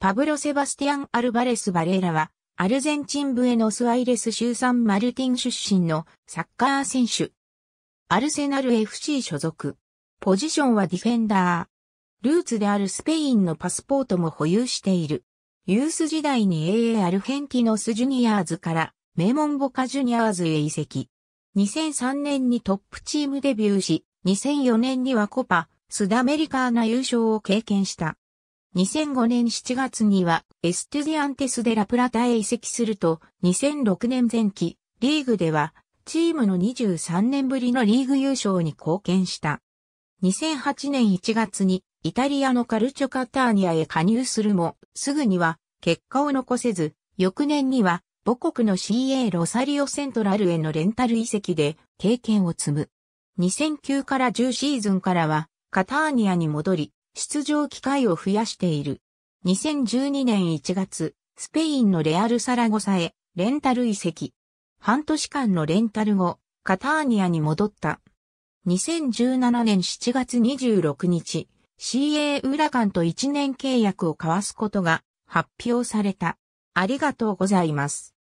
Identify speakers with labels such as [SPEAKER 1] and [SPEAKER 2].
[SPEAKER 1] パブロ・セバスティアン・アル
[SPEAKER 2] バレス・バレーラは、アルゼンチンブエノスアイレス州サンマルティン出身のサッカー選手。アルセナル FC 所属。ポジションはディフェンダー。ルーツであるスペインのパスポートも保有している。ユース時代に AA アルヘンティノスジュニアーズから名門ボカジュニアーズへ移籍。2003年にトップチームデビューし、2004年にはコパ、スダメリカーナ優勝を経験した。2005年7月にはエステュディアンテス・デ・ラプラタへ移籍すると、2006年前期、リーグでは、チームの23年ぶりのリーグ優勝に貢献した。2008年1月に、イタリアのカルチョカターニアへ加入するも、すぐには、結果を残せず、翌年には、母国の CA ロサリオセントラルへのレンタル移籍で、経験を積む。2009から10シーズンからは、カターニアに戻り、出場機会を増やしている。2012年1月、スペインのレアル・サラゴサへ、レンタル移籍。半年間のレンタル後、カターニアに戻った。2017年7月26日、CA ウラカンと1年契約を交わすことが発表され
[SPEAKER 1] た。ありがとうございます。